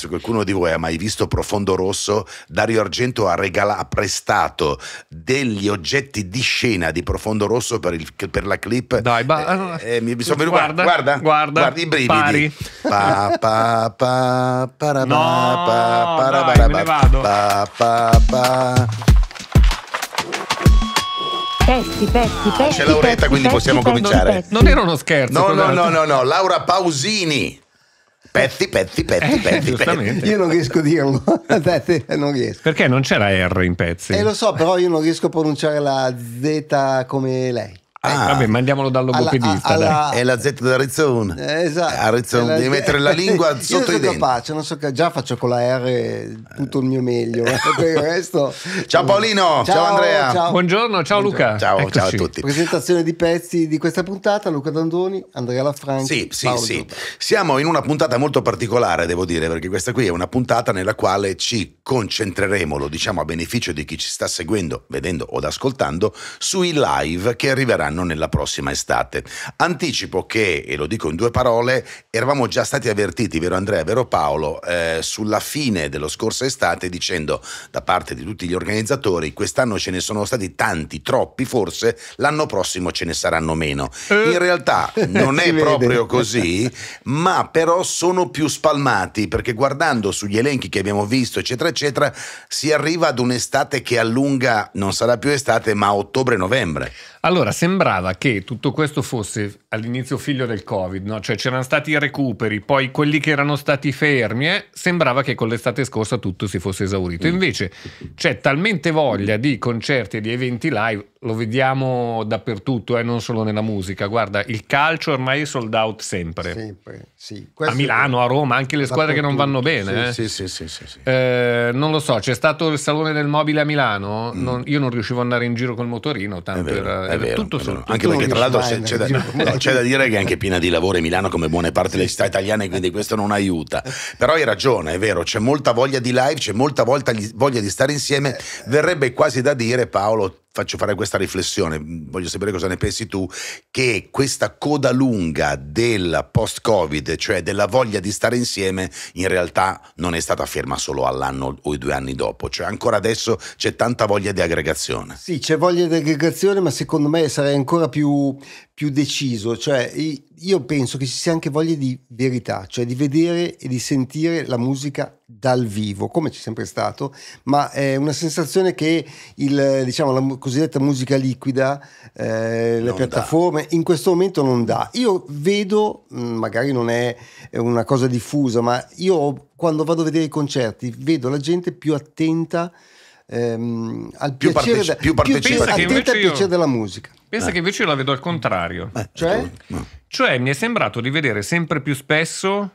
se qualcuno di voi ha mai visto Profondo Rosso, Dario Argento ha, regala, ha prestato degli oggetti di scena di Profondo Rosso per, il, per la clip. Dai, ba- eh, eh, mi sono venuto, guarda, guarda, guarda, guarda i brividi. Pari. Pa, pa, pa, pa, Pezzi, pezzi, ah, pezzi. C'è Lauretta, quindi pezzi, possiamo cominciare. Non era uno scherzo. No, no, no, no, no, Laura Pausini. Pezzi, pezzi, pezzi, eh, pezzi, pezzi. Io non riesco a dirlo. non riesco. Perché non c'è la R in pezzi? Eh, lo so, però io non riesco a pronunciare la Z come lei. Eh, ah, vabbè, mandiamolo dal logopedista. Alla, alla, è la Z d'Arizona. Eh, esatto. Arizona, devi mettere la lingua sotto i denti. Capace, non so che già faccio con la R tutto il mio meglio. resto, ciao Paolino, ciao, ciao Andrea. Ciao. Buongiorno, ciao Buongiorno. Luca. Ciao, ciao a tutti. Presentazione di pezzi di questa puntata, Luca Dandoni, Andrea Lafranchi. Sì, sì, Paolo sì. Giuba. Siamo in una puntata molto particolare, devo dire, perché questa qui è una puntata nella quale ci concentreremo, lo diciamo a beneficio di chi ci sta seguendo, vedendo o ascoltando, sui live che arriveranno arriveranno nella prossima estate. Anticipo che, e lo dico in due parole, eravamo già stati avvertiti, vero Andrea, vero Paolo, eh, sulla fine dello scorso estate dicendo da parte di tutti gli organizzatori quest'anno ce ne sono stati tanti, troppi forse, l'anno prossimo ce ne saranno meno. Eh. In realtà non è proprio così, ma però sono più spalmati perché guardando sugli elenchi che abbiamo visto, eccetera, eccetera, si arriva ad un'estate che allunga, non sarà più estate, ma ottobre-novembre. Allora, sembrava che tutto questo fosse all'inizio figlio del Covid, no? cioè c'erano stati i recuperi, poi quelli che erano stati fermi, eh, sembrava che con l'estate scorsa tutto si fosse esaurito. Mm. Invece c'è talmente voglia di concerti e di eventi live, lo vediamo dappertutto, eh, non solo nella musica. Guarda, il calcio ormai è sold out sempre. sempre sì. A Milano, a Roma, anche le squadre che non vanno bene. Sì, eh. sì, sì, sì, sì eh, non lo so, c'è stato il Salone del Mobile a Milano, mm. non, io non riuscivo ad andare in giro col motorino, tanto vero, era, era vero, tutto solo. Anche perché tra l'altro c'è, da... c'è da dire che è anche piena di lavoro in Milano come buone parti delle città italiane, quindi questo non aiuta. Però hai ragione, è vero, c'è molta voglia di live, c'è molta voglia di stare insieme. Verrebbe quasi da dire, Paolo, faccio fare questa riflessione, voglio sapere cosa ne pensi tu, che questa coda lunga del post-Covid, cioè della voglia di stare insieme, in realtà non è stata ferma solo all'anno o i due anni dopo, cioè ancora adesso c'è tanta voglia di aggregazione. Sì, c'è voglia di aggregazione, ma secondo me sarei ancora più, più deciso, cioè io penso che ci sia anche voglia di verità, cioè di vedere e di sentire la musica dal vivo, come c'è sempre stato, ma è una sensazione che il, diciamo, la cosiddetta musica liquida, eh, le piattaforme, dà. in questo momento non dà. Io vedo, mm, magari non è una cosa diffusa, ma io quando vado a vedere i concerti vedo la gente più attenta ehm, al più piacere, parteci- più partecipazione. Più piacere, piacere della musica. Pensa eh. che invece io la vedo al contrario. Eh, cioè? Certo. cioè mi è sembrato di vedere sempre più spesso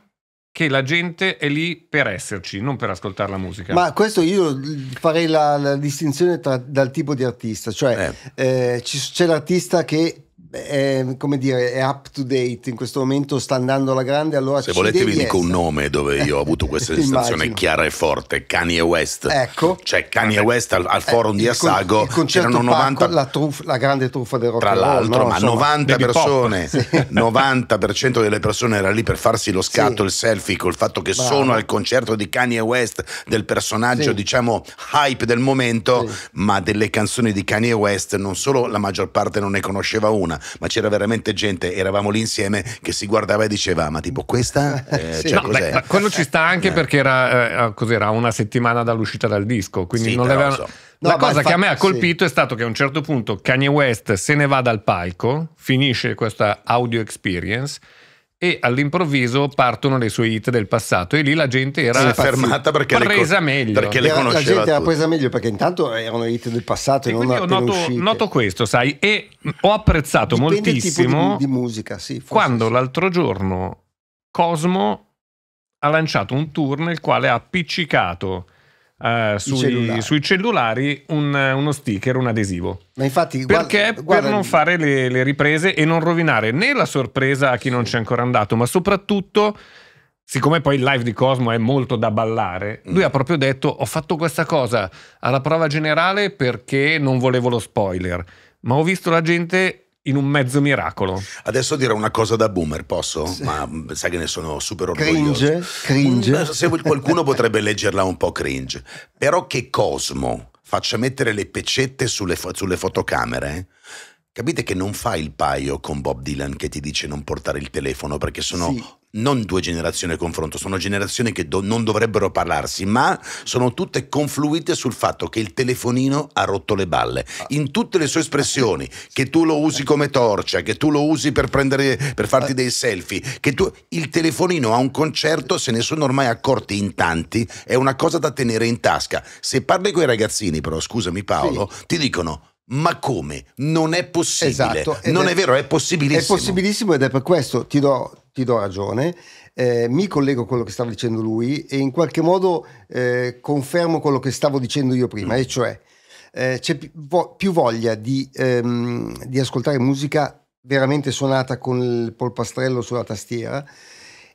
che la gente è lì per esserci, non per ascoltare la musica. Ma questo io farei la, la distinzione tra, dal tipo di artista, cioè eh. Eh, c'è l'artista che è, come dire, è up to date, in questo momento sta andando alla grande, allora Se volete vi dico un nome dove io ho avuto questa sensazione chiara e forte, Kanye West. Ecco. Cioè Kanye West al, al eh, forum eh, di Assago, c'erano 90... Pacco, la, truffa, la, grande truffa del rock Tra l'altro, no? ma Insomma, 90 persone, sì. 90% delle persone era lì per farsi lo scatto, sì. il selfie, col fatto che Bravo. sono al concerto di Kanye West, del personaggio sì. diciamo hype del momento, ma delle canzoni di Kanye West non solo la maggior parte non ne conosceva una, ma c'era veramente gente, eravamo lì insieme che si guardava e diceva ma tipo questa? Eh, sì. cioè, no, beh, quello ci sta anche eh. perché era, eh, ah, una settimana dall'uscita dal disco, quindi sì, non avevano... So. No, la cosa infatti, che a me ha colpito sì. è stato che a un certo punto Kanye West se ne va dal palco, finisce questa audio experience e all'improvviso partono le sue hit del passato e lì la gente era fermata perché presa le meglio perché le conosceva la gente tutte. era presa meglio perché intanto erano hit del passato e, e non io noto, noto, questo sai e ho apprezzato Dipende moltissimo di, di, musica sì, quando sì. l'altro giorno Cosmo ha lanciato un tour nel quale ha appiccicato Uh, sui, cellulari. sui, cellulari un, uno sticker, un adesivo. Ma infatti, guarda, Perché guarda, per non fare le, le, riprese e non rovinare né la sorpresa a chi non c'è ancora andato, ma soprattutto, siccome poi il live di Cosmo è molto da ballare, mm. lui ha proprio detto ho fatto questa cosa alla prova generale perché non volevo lo spoiler, ma ho visto la gente in un mezzo miracolo. Adesso dirò una cosa da boomer, posso? Sì. Ma mm, sai che ne sono super orgoglioso. Cringe, cringe. Mm, qualcuno potrebbe leggerla un po' cringe. Però che Cosmo faccia mettere le pecette sulle, sulle fotocamere... Capite che non fa il paio con Bob Dylan che ti dice non portare il telefono perché sono sì non due generazioni a confronto, sono generazioni che do- non dovrebbero parlarsi, ma sono tutte confluite sul fatto che il telefonino ha rotto le balle in tutte le sue espressioni, che tu lo usi come torcia, che tu lo usi per, prendere, per farti dei selfie, che tu il telefonino a un concerto se ne sono ormai accorti in tanti, è una cosa da tenere in tasca. Se parli con i ragazzini però, scusami Paolo, sì. ti dicono ma come? Non è possibile. Esatto, non è, è, vero, è possibilissimo. È possibilissimo ed è per questo, ti do, ti do ragione, eh, mi collego a quello che stava dicendo lui e in qualche modo eh, confermo quello che stavo dicendo io prima, mm. e cioè eh, c'è più voglia di, ehm, di, ascoltare musica veramente suonata con il polpastrello sulla tastiera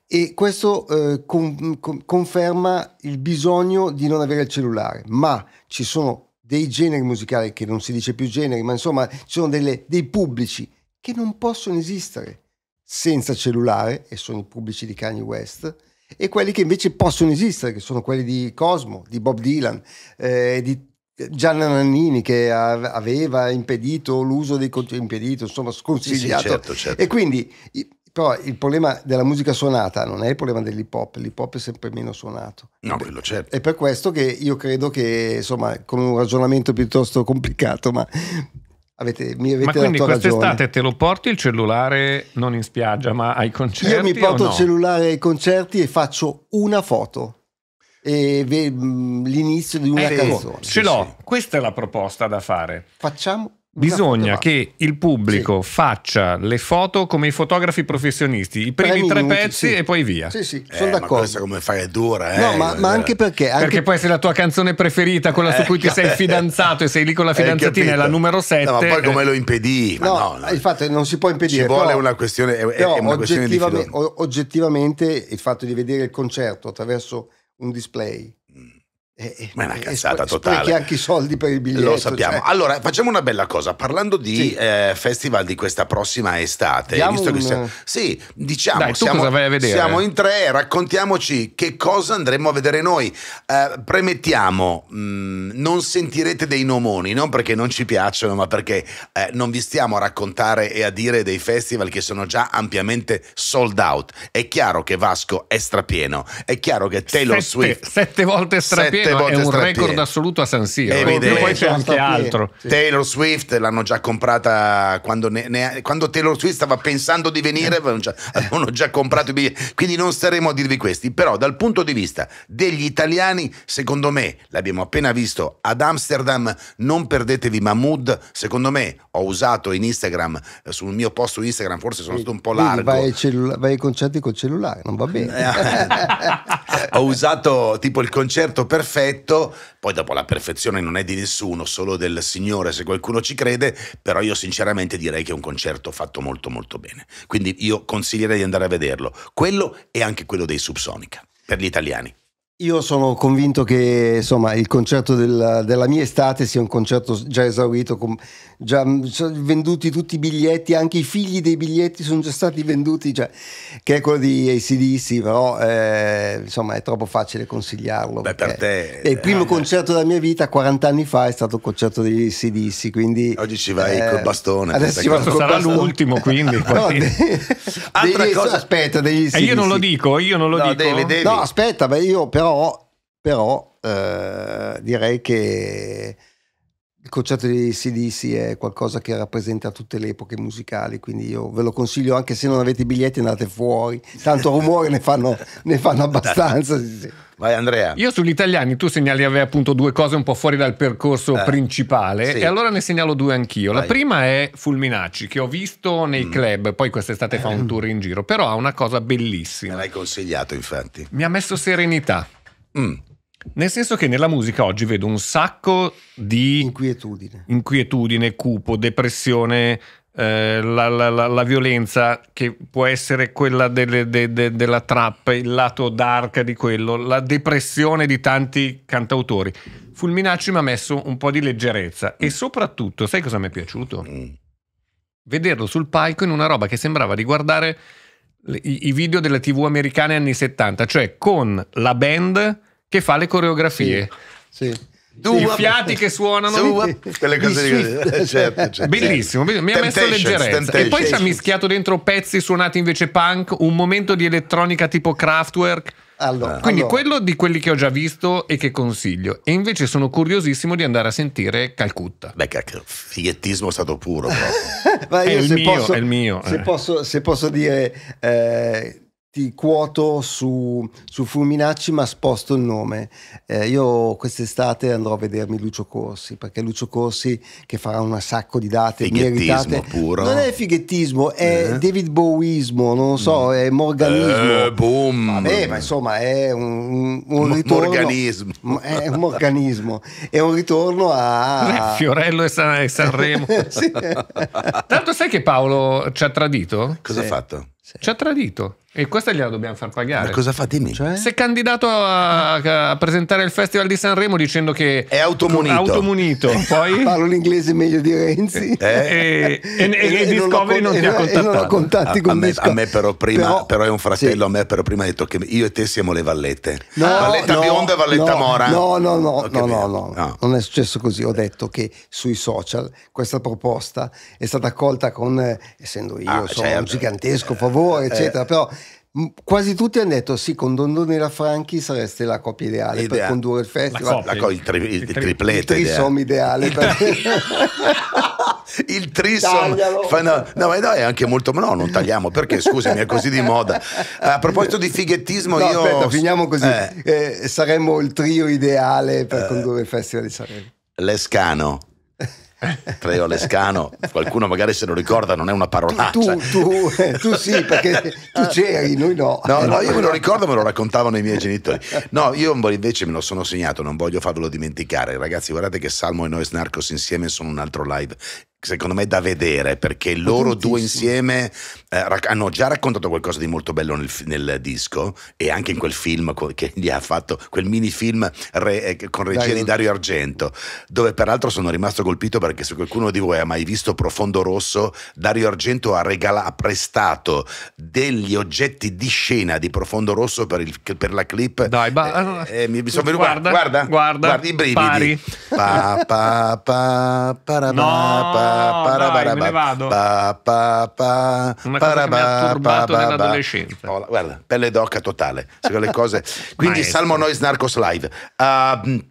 e questo eh, con, con, conferma il bisogno di non avere il cellulare, ma ci sono dei generi musicali che non si dice più generi, ma insomma ci sono delle, dei pubblici che non possono esistere senza cellulare, e sono i pubblici di Kanye West, e quelli che invece possono esistere, che sono quelli di Cosmo, di Bob Dylan, eh, di Gianna Nannini che aveva impedito l'uso dei contenuti, impedito, insomma sconsigliato. Sì, sì, certo, certo. E quindi, però il problema della musica suonata non è il problema dell'hip hop, l'hip hop è sempre meno suonato. No, quello certo. È per questo che io credo che, insomma, con un ragionamento piuttosto complicato, ma Avete, mi avete ma quindi quest'estate te lo porti il cellulare non in spiaggia ma ai concerti? Io mi porto no? il cellulare ai concerti e faccio una foto e mm, l'inizio di una eh, canzone. Ce l'ho, sì. questa è la proposta da fare. Facciamo Bisogna che il pubblico sì. faccia le foto come i fotografi professionisti, i primi tre, minuti, pezzi sì. e poi via. Sì, sì, sono eh, d'accordo. Ma come fare dura, eh. No, ma, ma cioè, anche perché. Anche... Perché poi se la tua canzone preferita, quella su eh, cui ti sei fidanzato e sei lì con la fidanzatina, è la numero 7. No, ma poi come eh. lo impedì? No, no, infatti non si può impedire. Ci vuole però, una questione. È, però, è una oggettivamente, questione di oggettivamente il fatto di vedere il concerto attraverso un display eh, eh, Ma è una eh, cazzata totale. Perché anche i soldi per il biglietto. Lo sappiamo. Cioè. Allora, facciamo una bella cosa. Parlando di sì. eh, festival di questa prossima estate, Diamo visto un... che siamo, sì, diciamo, Dai, siamo, siamo, in tre, raccontiamoci che cosa andremo a vedere noi. Eh, premettiamo, mh, mm, non sentirete dei nomoni, non perché non ci piacciono, ma perché eh, non vi stiamo a raccontare e a dire dei festival che sono già ampiamente sold out. È chiaro che Vasco è strapieno, è chiaro che Taylor sette, Swift... Sette volte strapieno. Sette è volte un strattino. record assoluto a San Siro. Evidente. Poi c'è anche altro. Taylor Swift l'hanno già comprata quando, ne, ne, quando, Taylor Swift stava pensando di venire, eh. avevano già comprato i biglietti. Quindi non staremo a dirvi questi. Però dal punto di vista degli italiani, secondo me, l'abbiamo appena visto ad Amsterdam, non perdetevi Mahmood. Secondo me ho usato in Instagram, eh, sul mio post su Instagram, forse sono stato un po' largo. Vai ai, cellula- vai ai concerti col cellulare, non va bene. Eh. ho usato tipo il concerto perfetto perfetto, poi dopo la perfezione non è di nessuno, solo del Signore se qualcuno ci crede, però io sinceramente direi che è un concerto fatto molto molto bene. Quindi io consiglierei di andare a vederlo, quello e anche quello dei Subsonica, per gli italiani. Io sono convinto che insomma, il concerto del, della mia estate sia un concerto già esaurito con già venduti tutti i biglietti, anche i figli dei biglietti sono già stati venduti, cioè, che è quello di ACDC, però eh, insomma è troppo facile consigliarlo. Beh, per te. Il primo eh, concerto della mia vita 40 anni fa è stato il concerto degli ACDC, quindi... Oggi ci vai eh, col bastone. Adesso ci vado col sarà bastone. l'ultimo, quindi... no, de- Altra degli, cosa... Aspetta, degli ACDC. Eh, io non lo dico, io non lo no, dico. Devi, devi. No, aspetta, beh, io però, però eh, direi che il concerto di CDC è qualcosa che rappresenta tutte le epoche musicali, quindi io ve lo consiglio anche se non avete biglietti andate fuori, tanto rumore ne, fanno, ne fanno abbastanza. Sì, sì. Vai Andrea. Io sugli italiani, tu segnalavi appunto due cose un po' fuori dal percorso eh, principale sì. e allora ne segnalo due anch'io. Vai. La prima è Fulminacci che ho visto nei mm. club, poi quest'estate fa un mm. tour in giro, però ha una cosa bellissima. Me l'hai consigliato infatti. Mi ha messo serenità. Mm. Nel senso che nella musica oggi vedo un sacco di inquietudine, inquietudine cupo, depressione, eh, la, la, la, la, violenza che può essere quella delle, de, de, della trap, il lato dark di quello, la depressione di tanti cantautori. Fulminacci mi ha messo un po' di leggerezza e soprattutto, sai cosa mi è piaciuto? Mm. Vederlo sul palco in una roba che sembrava riguardare i, i video della tv americane anni 70, cioè con la band che fa le coreografie. Sì. sì. Due sì, fiati che suonano Due. quelle cose di eh, certo, certo. bellissimo, bellissimo. mi ha messo leggerezza e poi ci ha mischiato dentro pezzi suonati invece punk un momento di elettronica tipo Kraftwerk allora, quindi allora. quello di quelli che ho già visto e che consiglio e invece sono curiosissimo di andare a sentire Calcutta beh fighettismo è stato puro è, il mio, posso, è il mio se, eh. posso, se posso, dire eh, ti quoto su, su, Fulminacci ma sposto il nome. Eh, io quest'estate andrò a vedermi Lucio Corsi perché Lucio Corsi che farà un sacco di date meritate. Puro. Non è fighettismo, è eh? David Bowismo, non lo so, mm. è morganismo. Eh, boom. Vabbè, ma insomma è un, un ritorno. Morganismo. È un organismo. È un ritorno a... Fiorello e, San, Sanremo. Tanto sai che Paolo ci ha tradito? Cosa ha fatto? Sì. Ci ha tradito e questa gliela dobbiamo far pagare. Ma cosa fa? Dimmi. Cioè? Si è candidato a, a, presentare il Festival di Sanremo dicendo che è automunito. automunito. Eh. Poi... Parla un meglio di Renzi. Eh? E, e, e, e Discovery non, non, ti ha contattato. Non a, me, a, me, però prima, però, però è un fratello, sì. a me però prima ha detto che io e te siamo le vallette. No, valletta no, bionda e valletta no, mora. No, no, no, no, no, no, ah. non è successo così. Ho detto che sui social questa proposta è stata accolta con, eh, essendo io, ah, sono certo. un gigantesco favore lavoro, eh. eccetera, però quasi tutti hanno detto sì con Dondoni la Franchi sareste la coppia ideale Idea. per condurre il festival la coppia. il, tri, il, il triplete il trisom ideale, ideale per... il trisom fa, no, no, ma no, è anche molto no non tagliamo perché scusami è così di moda a proposito di fighettismo no, io aspetta, finiamo così eh. Eh, saremmo il trio ideale per eh. condurre il festival di Sanremo Lescano Treo Lescano, qualcuno magari se lo ricorda, non è una parolaccia. Tu, tu, tu, tu sì, perché tu c'eri, noi no. No, no, io me lo ricordo, me lo raccontavano i miei genitori. No, io invece me lo sono segnato, non voglio farvelo dimenticare. Ragazzi, guardate che Salmo e Nois Narcos insieme sono un altro live secondo me da vedere perché loro due insieme eh, rac- hanno già raccontato qualcosa di molto bello nel, nel, disco e anche in quel film che gli ha fatto quel minifilm re, eh, con regia di Dario Argento dove peraltro sono rimasto colpito perché se qualcuno di voi ha mai visto Profondo Rosso Dario Argento ha, regala- ha prestato degli oggetti di scena di Profondo Rosso per, il, per la clip dai ba- eh, ah, eh, mi sono guarda guarda, guarda, guarda, guarda i brividi pari. pa, pa, pa, parabà, no. pa, no, dai, me ne vado. Pa, pa, pa, Una cosa mi ha turbato nell'adolescenza. Oh, guarda, pelle d'occa totale. Quelle cose. Quindi Salmo Nois Narcos Live. Uh,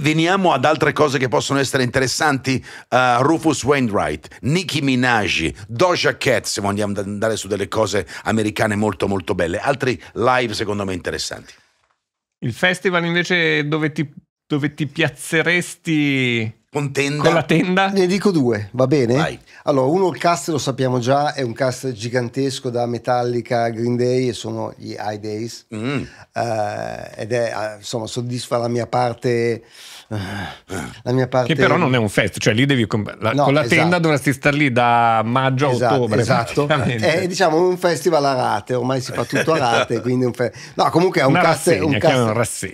Veniamo ad altre cose che possono essere interessanti. Uh, Rufus Wainwright, Nicki Minaj, Doja Cat, se vogliamo andare su delle cose americane molto molto belle. Altri live secondo me interessanti. Il festival invece dove ti, dove ti piazzeresti con tenda. Con la tenda? Ne dico due, va bene? Vai. Allora, uno il cast lo sappiamo già, è un cast gigantesco da Metallica a Green Day e sono gli High Days. Mm. Uh, ed è, ah, insomma, soddisfa la mia parte... Eh, la mia parte... Che però non è un fest, cioè lì devi... Comp- la, no, con la esatto. tenda dovresti star lì da maggio a esatto, ottobre. Esatto, è diciamo un festival a rate, ormai si fa tutto a rate, quindi un fe- No, comunque è un cast...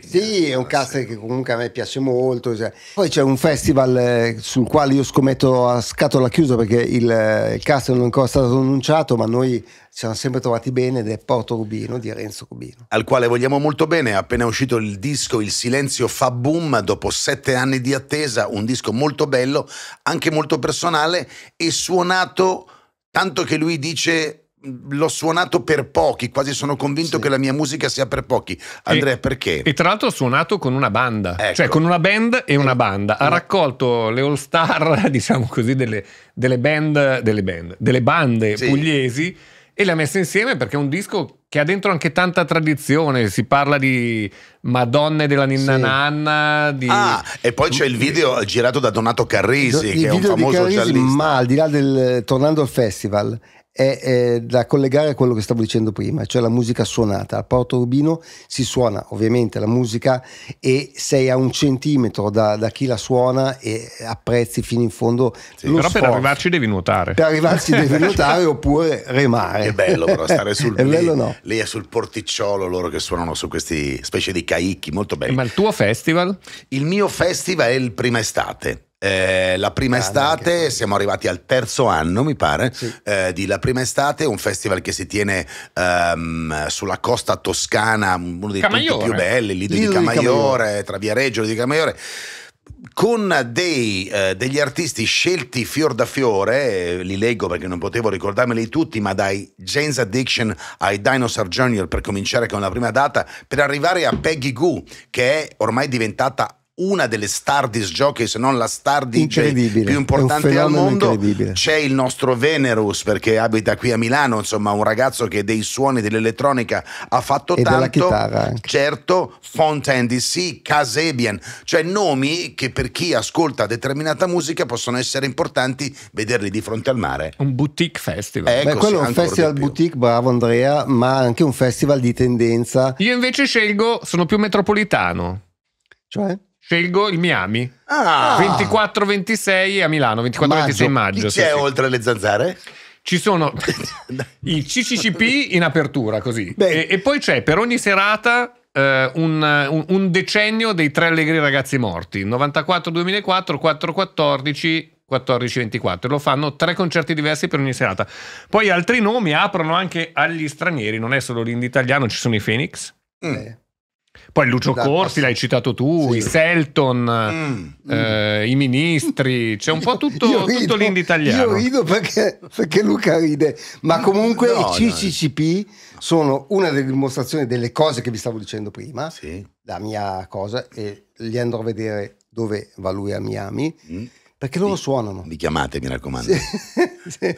Sì, è un cast che comunque a me piace molto. Cioè. Poi c'è un festival Castle sul quale io scommetto a scatola chiusa perché il, il cast non è ancora stato annunciato ma noi ci siamo sempre trovati bene ed è Porto Rubino di Renzo Rubino al quale vogliamo molto bene è appena uscito il disco Il silenzio fa boom dopo sette anni di attesa un disco molto bello anche molto personale e suonato tanto che lui dice l'ho suonato per pochi, quasi sono convinto sì. che la mia musica sia per pochi. Andrea, e, perché? E tra l'altro ho suonato con una banda, cioè ecco. cioè con una band e una eh. banda. Ha eh. raccolto le all star, diciamo così, delle, delle, band, delle, band, delle bande sì. pugliesi e le ha messe insieme perché è un disco che ha dentro anche tanta tradizione, si parla di Madonne della Ninna sì. Nanna. Di... Ah, e poi c'è il video girato da Donato Carrisi, Do, che è un famoso giallista. Ma al di là del tornando al festival, è, è, da collegare a quello che stavo dicendo prima, cioè la musica suonata. A Porto Urbino si suona ovviamente la musica e sei a un centimetro da, da chi la suona e apprezzi fino in fondo. Sì, però sforzo. per arrivarci devi nuotare. Per arrivarci devi nuotare oppure remare. È bello però stare sul è bello, lì, no. lì è sul porticciolo loro che suonano su questi specie di caicchi, molto belli. Ma il tuo festival? Il mio festival è il prima estate eh, la prima ah, estate, anche. siamo arrivati al terzo anno, mi pare, sì. eh, di La prima estate, un festival che si tiene um, sulla costa toscana, uno dei Camaiore. più belli, Lido, Lido di, Camaiore, di Camaiore, tra Viareggio di Camaiore con dei, eh, degli artisti scelti fior da fiore, eh, li leggo perché non potevo ricordarmeli tutti, ma dai Jane's Addiction ai Dinosaur Junior per cominciare con la prima data, per arrivare a Peggy Goo, che è ormai diventata una delle star disc jockey, se non la star DJ più importante al mondo. C'è il nostro Venerus perché abita qui a Milano, insomma, un ragazzo che dei suoni dell'elettronica ha fatto e tanto. Certo, Fontaine DC, Casebian, cioè nomi che per chi ascolta determinata musica possono essere importanti vederli di fronte al mare. Un boutique festival. Ecco, Beh, quello è un festival boutique, bravo Andrea, ma anche un festival di tendenza. Io invece scelgo, sono più metropolitano. Cioè? Scelgo il Miami. Ah. 24-26 a Milano, 24-26 maggio. Chi c'è sì. oltre le zanzare? Ci sono i CCCP in apertura così. E, e poi c'è per ogni serata Uh, un, un, decennio dei tre allegri ragazzi morti 94-2004 4-14 14-24 lo fanno tre concerti diversi per ogni serata poi altri nomi aprono anche agli stranieri non è solo l'indie italiano ci sono i Phoenix mm. Poi Lucio da, Corsi, l'hai citato tu, sì. i Selton, mm, eh, i ministri, c'è un po' tutto, tutto italiano. Io rido perché, perché, Luca ride, ma comunque no, i CCCP no. sono una delle dimostrazioni delle cose che vi stavo dicendo prima, sì. la mia cosa, e li andrò a vedere dove va lui a Miami. Mm. Perché loro mi, suonano. Mi chiamate, mi raccomando. Sì, sì.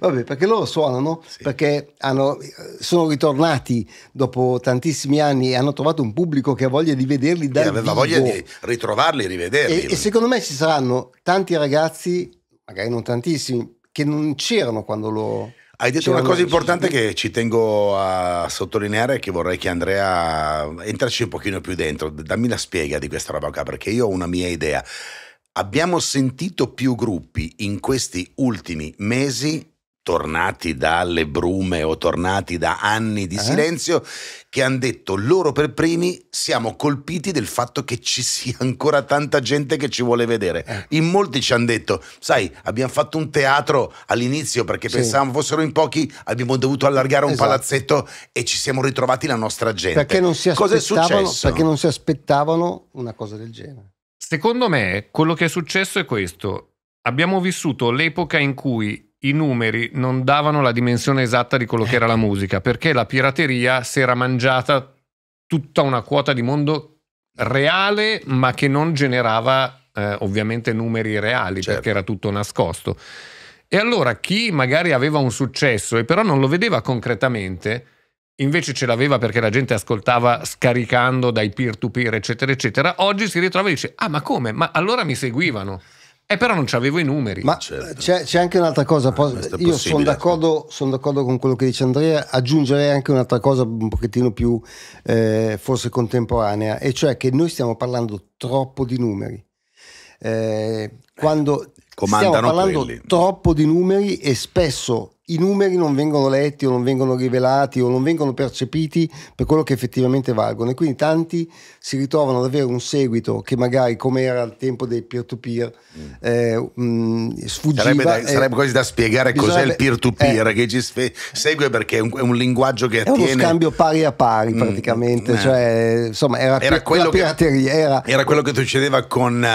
Vabbè, perché loro suonano, sì. perché hanno, sono ritornati dopo tantissimi anni e hanno trovato un pubblico che ha voglia di vederli dal aveva voglia di ritrovarli, rivederli. E, e secondo me ci saranno tanti ragazzi, magari non tantissimi, che non c'erano quando lo... Hai detto una cosa importante che ci tengo a sottolineare che vorrei che Andrea entraci un pochino più dentro, dammi la spiega di questa roba qua perché io ho una mia idea. Abbiamo sentito più gruppi in questi ultimi mesi tornati dalle brume o tornati da anni di eh? silenzio, che hanno detto loro per primi siamo colpiti del fatto che ci sia ancora tanta gente che ci vuole vedere. Eh. In molti ci hanno detto, sai, abbiamo fatto un teatro all'inizio perché sì. pensavamo fossero in pochi, abbiamo dovuto allargare un esatto. palazzetto e ci siamo ritrovati la nostra gente. Perché non si aspettavano, Cosa è successo? Perché non si aspettavano una cosa del genere. Secondo me quello che è successo è questo. Abbiamo vissuto l'epoca in cui i numeri non davano la dimensione esatta di quello che era la ecco. musica, perché la pirateria si era mangiata tutta una quota di mondo reale, ma che non generava eh, ovviamente numeri reali, certo. perché era tutto nascosto. E allora chi magari aveva un successo e però non lo vedeva concretamente, invece ce l'aveva perché la gente ascoltava scaricando dai peer-to-peer, eccetera, eccetera, oggi si ritrova e dice, ah ma come? Ma allora mi seguivano. Eh, però non c'avevo i numeri. Ma certo. c'è, c'è, anche un'altra cosa. Eh, io sono d'accordo, ecco. son d'accordo, con quello che dice Andrea. Aggiungerei anche un'altra cosa un pochettino più eh, forse contemporanea, e cioè che noi stiamo parlando troppo di numeri. Eh, quando Comandano stiamo parlando quelli. troppo di numeri e spesso i numeri non vengono letti o non vengono rivelati o non vengono percepiti per quello che effettivamente valgono e quindi tanti si ritrovano ad avere un seguito che magari come era al tempo dei peer-to-peer mm. eh, mh, sfuggiva. Sarebbe, da, eh, sarebbe, quasi da spiegare cos'è il peer-to-peer eh, che ci segue perché è un, è un linguaggio che attiene... È uno scambio pari a pari mm, praticamente, mm, eh. cioè insomma era, era, quello, che, era, era quello che succedeva con...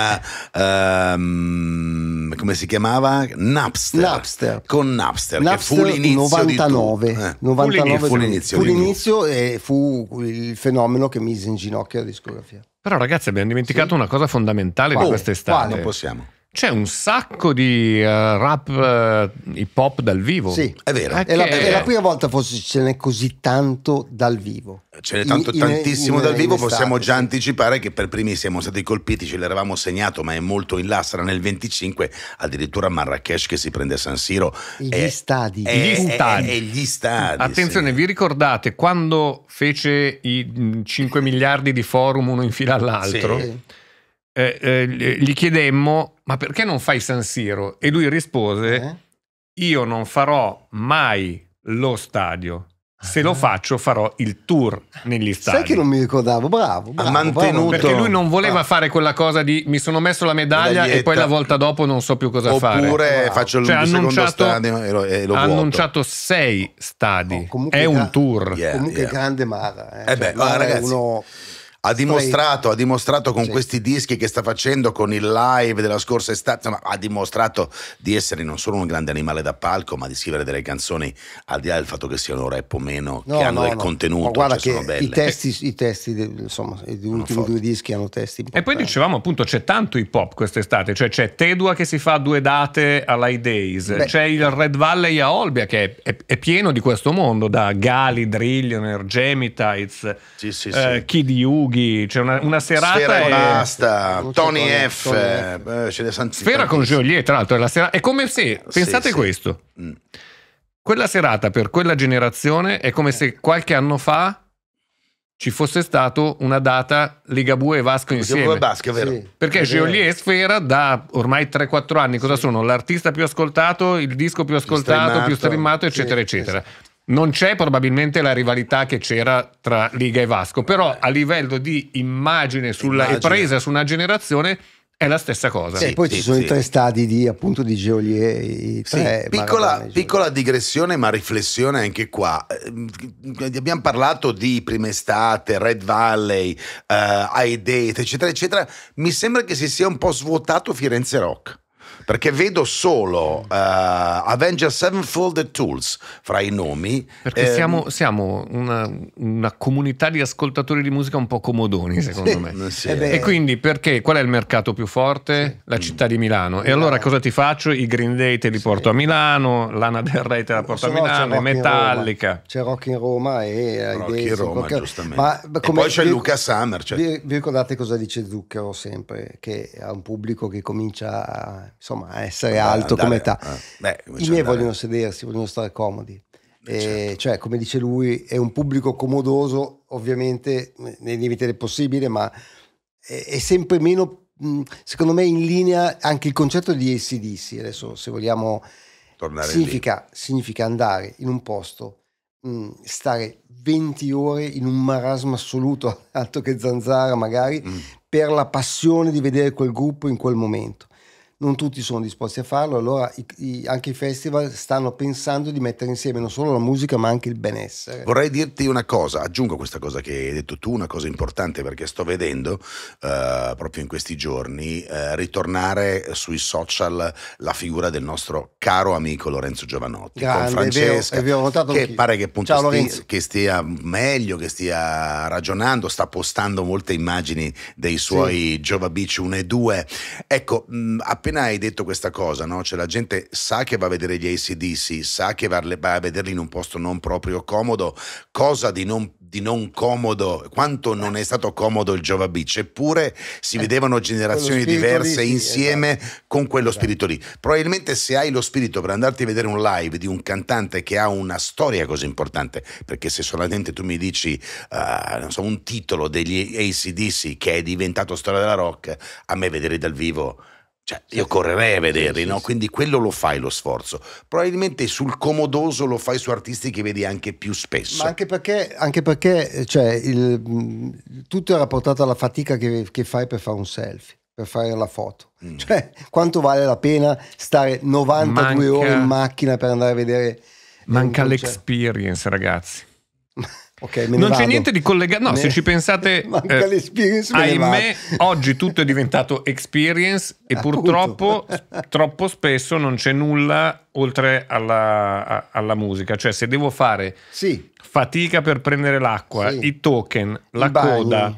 Uh, um, come si chiamava? Napster. Napster. Con Napster, Napster che fu l'inizio 99, di eh. 99 fu fu l'inizio, fu l'inizio e fu il fenomeno che mise in ginocchio la discografia. Però ragazzi abbiamo dimenticato sì. una cosa fondamentale Quale? di estate. Quale? Non possiamo. C'è un sacco di uh, rap uh, hip hop dal vivo. Sì, è vero. Eh, è, la, è la, prima volta forse ce n'è così tanto dal vivo. Ce n'è tanto, in, tantissimo in, dal vivo, possiamo estate, già sì. anticipare che per primi siamo stati colpiti, ce l'eravamo segnato, ma è molto in lastra nel 25, addirittura Marrakesh che si prende a San Siro. Gli è, stadi. È, gli stadi. È, gli stadi. Attenzione, sì. vi ricordate quando fece i 5 miliardi di forum uno in fila all'altro? Sì eh, eh, gli chiedemmo ma perché non fai San Siro? E lui rispose eh? io non farò mai lo stadio. Se lo ah. faccio farò il tour negli stadi. Sai che non mi ricordavo, bravo. bravo ha mantenuto. Bravo. Perché lui non voleva bravo. Ah. fare quella cosa di mi sono messo la medaglia Medaglietta. e poi la volta dopo non so più cosa Oppure fare. Oppure faccio il cioè, secondo stadio e lo, e Ha annunciato sei stadi. Oh, è un tour. Yeah, comunque yeah. grande Mara. Eh. Eh cioè, beh, cioè, ah, ragazzi, uno ha dimostrato, ha dimostrato con sì. questi dischi che sta facendo, con il live della scorsa estate, insomma, ha dimostrato di essere non solo un grande animale da palco, ma di scrivere delle canzoni, al di là del fatto che siano rap o meno, no, che hanno no, del no. contenuto. Ma guarda cioè che i testi, i testi insomma, gli ultimi due dischi hanno testi importanti. E poi dicevamo appunto c'è tanto hip hop quest'estate, cioè c'è Tedua che si fa due date all'High Days, Beh. c'è il Red Valley a Olbia che è, è, è, pieno di questo mondo, da Gali, Drillioner, Gemitites, sì, sì, sì. Eh, Kid Yugi, Gughi, c'è una, una serata. Sfera e... Basta, Tony, F, Tony F. Eh, ce ne sono Sfera con Joliet, tra l'altro, è la serata. È come se, pensate sì, questo, mm. quella serata per quella generazione è come eh. se qualche anno fa ci fosse stata una data Ligabue e Vasco insieme. Ligabue e Vasco, è vero. Sì, Perché Geolier e Sfera da ormai 3-4 anni cosa sì. sono? L'artista più ascoltato, il disco più ascoltato, più streamato, più streamato eccetera, sì, eccetera. Non c'è probabilmente la rivalità che c'era tra Liga e Vasco, però a livello di immagine, sulla, immagine. e presa su una generazione è la stessa cosa. Sì, e poi sì, ci sono sì. i tre stadi di, appunto di Geolier. I piccola, piccola, digressione, ma riflessione anche qua. Eh, abbiamo parlato di prima estate, Red Valley, eh, High Date, eccetera, eccetera. Mi sembra che si sia un po' svuotato Firenze Rock perché vedo solo uh, eh, Avenger Sevenfold e Tools fra i nomi. Perché eh, siamo, siamo una, una, comunità di ascoltatori di musica un po' comodoni, secondo sì, me. Sì. E quindi perché? Qual è il mercato più forte? Sì. La città di Milano. E allora cosa ti faccio? I Green Day te li porto a Milano, l'Ana del Rey te la porto a Milano, Metallica. C'è Rock in Roma e eh, Rock in Roma, qualche... giustamente. Ma, come, e poi c'è vi, Luca Summer. Cioè... Vi, vi, ricordate cosa dice Zucchero sempre? Che ha un pubblico che comincia a... Insomma, insomma, essere andare, alto andare, come età. Eh, beh, I miei andare. vogliono sedersi, vogliono stare comodi. Eh, eh, certo. Cioè, come dice lui, è un pubblico comodoso, ovviamente nei limiti del possibile, ma è, è sempre meno, mm, secondo me, in linea anche il concetto di ACDC. Adesso, se vogliamo, Tornare significa, significa andare in un posto mm, stare 20 ore in un marasma assoluto, altro che zanzara magari, mm. per la passione di vedere quel gruppo in quel momento non tutti sono disposti a farlo, allora i, i, anche i festival stanno pensando di mettere insieme non solo la musica ma anche il benessere. Vorrei dirti una cosa, aggiungo questa cosa che hai detto tu, una cosa importante perché sto vedendo eh, proprio in questi giorni eh, ritornare sui social la figura del nostro caro amico Lorenzo Giovanotti Grande, con Francesca, è vero, è vero, che anch'io. pare che appunto Ciao, stia, che stia meglio, che stia ragionando, sta postando molte immagini dei suoi sì. Giova Beach 1 e 2. Ecco, mh, appena appena hai detto questa cosa, no? cioè la gente sa che va a vedere gli ACDC, sa che va a vederli in un posto non proprio comodo, cosa di non, di non comodo, quanto non è stato comodo il Jova Beach, eppure si eh, vedevano generazioni diverse lì, insieme esatto. con quello esatto. spirito lì. Probabilmente se hai lo spirito per andarti a vedere un live di un cantante che ha una storia così importante, perché se solamente tu mi dici uh, so, un titolo degli ACDC che è diventato storia della rock, a me vedere dal vivo cioè, io correrei a vederli, no? Quindi quello lo fai lo sforzo. Probabilmente sul comodoso lo fai su artisti che vedi anche più spesso. Ma anche perché, anche perché cioè, il, tutto è rapportato alla fatica che, che fai per fare un selfie per fare la foto. Mm. Cioè, quanto vale la pena stare 92 manca, ore in macchina per andare a vedere. Eh, manca l'experience, ragazzi. Okay, non c'è niente di collegato. No, ne... se ci pensate, eh, ahimè, oggi tutto è diventato experience e Appunto. purtroppo troppo spesso non c'è nulla oltre alla, a, alla, musica. Cioè, se devo fare sì. fatica per prendere l'acqua, sì. i token, la bagno. coda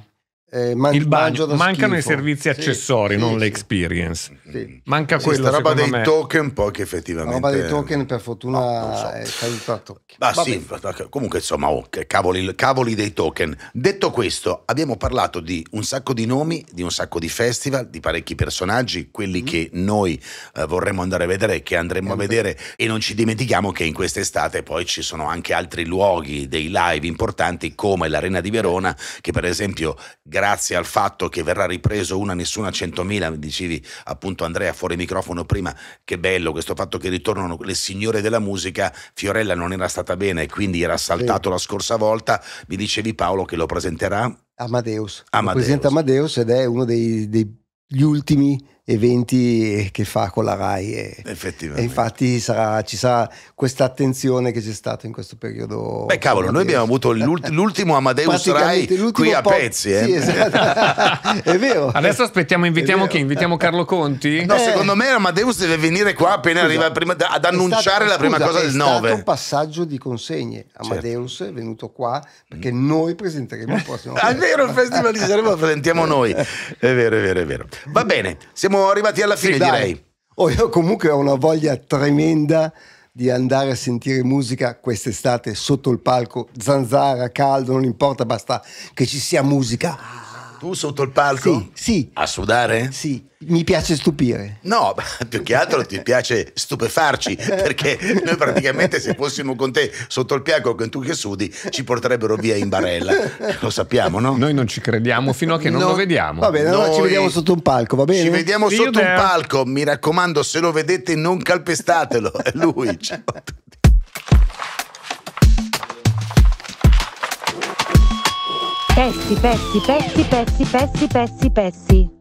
eh, man- il bagno, mancano schifo. i servizi accessori, sì, non sì, l'experience. Sì. Manca questa roba dei me. token. Poi che effettivamente. La roba dei token, per fortuna, no, so. è caduta a tocchi. sì, comunque, insomma, oh, cavoli, cavoli, dei token. Detto questo, abbiamo parlato di un sacco di nomi, di un sacco di festival, di parecchi personaggi, quelli mm. che noi eh, vorremmo andare a vedere, che andremo Sempre. a vedere. E non ci dimentichiamo che in quest'estate poi ci sono anche altri luoghi, dei live importanti come l'Arena di Verona, che per esempio grazie al fatto che verrà ripreso una nessuna 100.000, mi dicevi appunto Andrea fuori microfono prima, che bello questo fatto che ritornano le signore della musica, Fiorella non era stata bene e quindi era saltato sì. la scorsa volta, mi dicevi Paolo che lo presenterà? Amadeus. Amadeus. Lo presenta Amadeus ed è uno dei, degli ultimi eventi che fa con la RAI. E, Effettivamente. E infatti sarà, ci sarà questa attenzione che c'è stata in questo periodo. Beh, cavolo, noi abbiamo avuto l'ult- l'ultimo Amadeus RAI qui a po- pezzi. Eh? Sì, esatto. È vero. Adesso aspettiamo, invitiamo chi? Invitiamo Carlo Conti? No, eh. secondo me Amadeus deve venire qua appena scusa, arriva prima, ad annunciare stato, la prima scusa, cosa del 9. È stato un passaggio di consegne. Certo. Amadeus certo. è venuto qua perché mm. noi presenteremo il prossimo. è vero, il Festival di Sanremo lo presentiamo noi. È vero, è vero, è vero. Va bene, siamo siamo arrivati alla fine, sì, direi. Oh, io comunque ho una voglia tremenda di andare a sentire musica quest'estate sotto il palco, zanzara, caldo, non importa, basta che ci sia musica tu sotto il palco? Sì, sì. A sudare? Sì. Mi piace stupire. No, più che altro ti piace stupefarci, perché noi praticamente se fossimo con te sotto il piacco con tu che sudi, ci porterebbero via in barella. Lo sappiamo, no? Noi non ci crediamo fino a che non no. lo vediamo. Va bene, allora ci vediamo sotto un palco, va bene? Ci vediamo sotto un palco, mi raccomando, se lo vedete non calpestatelo. È lui, ciao a tutti. Pezzi, pezzi, pezzi, pezzi, pezzi, pezzi, pezzi.